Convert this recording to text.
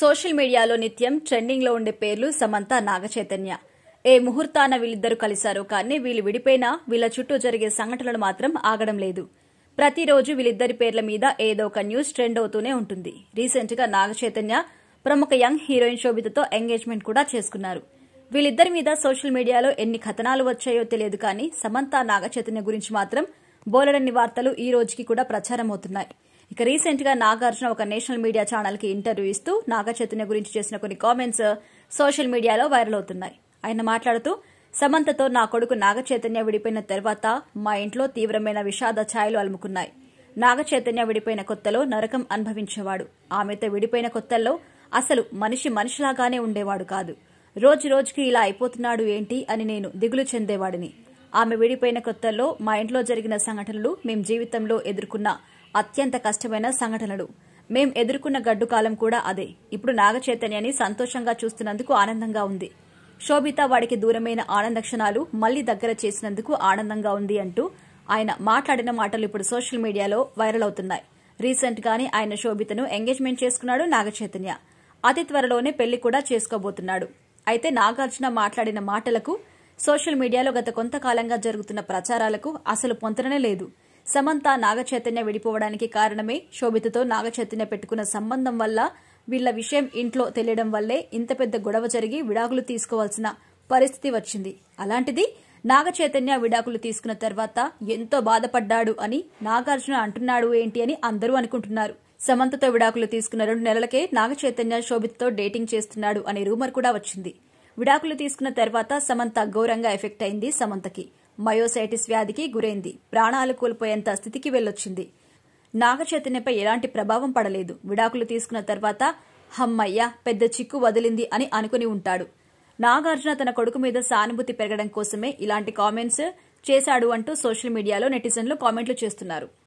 social మీడియాలో నిత్యం ట్రెండింగ్లో ఉండే పేర్లు సమంత నాగచైతన్య ఏ ముహూర్తాన వీళ్ళిద్దరూ కలిశారు కానీ వీళ్ళు విడిపోయినా వీళ్ళ చుట్టూ జరిగే సంఘటనలు మాత్రం ఆగడం లేదు ప్రతిరోజు వీళ్ళిద్దరి పేర్ల మీద ఏదో ఒక న్యూస్ ట్రెండ్ అవుతూనే ఉంటుంది రీసెంట్గా నాగచైతన్య ప్రముఖ యంగ్ హీరోయిన్ శోభితతో ఎంగేజ్మెంట్ కూడా చేసుకున్నారు వీళ్ళిద్దరి మీద సోషల్ మీడియాలో ఎన్ని కథనాలు వచ్చాయో తెలియదు కానీ సమంత నాగచైతన్య గురించి మాత్రం బోలెడన్ని వార్తలు ఈ రోజుకి కూడా ప్రచారమవుతున్నాయి ఇక రీసెంట్ గా నాగార్జున ఒక నేషనల్ మీడియా ఛానల్ కి ఇంటర్వ్యూ ఇస్తూ నాగ చైతన్య గురించి చేసిన కొన్ని కామెంట్స్ సోషల్ మీడియాలో వైరల్ అవుతున్నాయి ఆయన మాట్లాడుతూ సమంతతో నా కొడుకు నాగ చైతన్య విడిపోయిన తర్వాత మా ఇంట్లో తీవ్రమైన విషాద ఛాయలు అలుముకున్నాయి నాగ చైతన్య విడిపోయిన కొత్తలో నరకం అనుభవించేవాడు ఆమెతో విడిపోయిన కొత్తల్లో అసలు మనిషి మనిషిలాగానే ఉండేవాడు కాదు రోజు రోజుకి ఇలా అయిపోతున్నాడు ఏంటి అని నేను దిగులు చెందేవాడిని ఆమె విడిపోయిన కొత్తల్లో మా ఇంట్లో జరిగిన సంఘటనలు మేం జీవితంలో ఎదుర్కొన్న అత్యంత కష్టమైన సంఘటనలు మేం ఎదుర్కొన్న గడ్డు కాలం కూడా అదే ఇప్పుడు నాగచైతన్యాన్ని సంతోషంగా చూస్తున్నందుకు ఆనందంగా ఉంది శోభిత వాడికి దూరమైన ఆనంద క్షణాలు మళ్లీ దగ్గర చేసినందుకు ఆనందంగా ఉంది అంటూ ఆయన మాట్లాడిన మాటలు ఇప్పుడు సోషల్ మీడియాలో వైరల్ అవుతున్నాయి రీసెంట్ గానే ఆయన శోభితను ఎంగేజ్మెంట్ చేసుకున్నాడు నాగచైతన్య అతి త్వరలోనే పెళ్లి కూడా చేసుకోబోతున్నాడు అయితే నాగార్జున మాట్లాడిన మాటలకు సోషల్ మీడియాలో గత కొంతకాలంగా జరుగుతున్న ప్రచారాలకు అసలు పొంతననే లేదు సమంత నాగచైతన్య విడిపోవడానికి కారణమే శోభితతో నాగచైతన్య పెట్టుకున్న సంబంధం వల్ల వీళ్ల విషయం ఇంట్లో తెలియడం వల్లే ఇంత పెద్ద గొడవ జరిగి విడాకులు తీసుకోవాల్సిన పరిస్థితి వచ్చింది అలాంటిది నాగచైతన్య విడాకులు తీసుకున్న తర్వాత ఎంతో బాధపడ్డాడు అని నాగార్జున అంటున్నాడు ఏంటి అని అందరూ అనుకుంటున్నారు సమంతతో విడాకులు తీసుకున్న రెండు నెలలకే నాగచైతన్య శోభిత్తో డేటింగ్ చేస్తున్నాడు అనే రూమర్ కూడా వచ్చింది విడాకులు తీసుకున్న తర్వాత సమంత ఘోరంగా ఎఫెక్ట్ అయింది సమంతకి మయోసైటిస్ వ్యాధికి గురైంది ప్రాణాలు కోల్పోయేంత స్థితికి వెళ్ళొచ్చింది నాగచైతన్యపై ఎలాంటి ప్రభావం పడలేదు విడాకులు తీసుకున్న తర్వాత హమ్మయ్య పెద్ద చిక్కు వదిలింది అని అనుకుని ఉంటాడు నాగార్జున తన కొడుకు మీద సానుభూతి పెరగడం కోసమే ఇలాంటి కామెంట్స్ చేశాడు అంటూ సోషల్ మీడియాలో నెటిజన్లు కామెంట్లు చేస్తున్నారు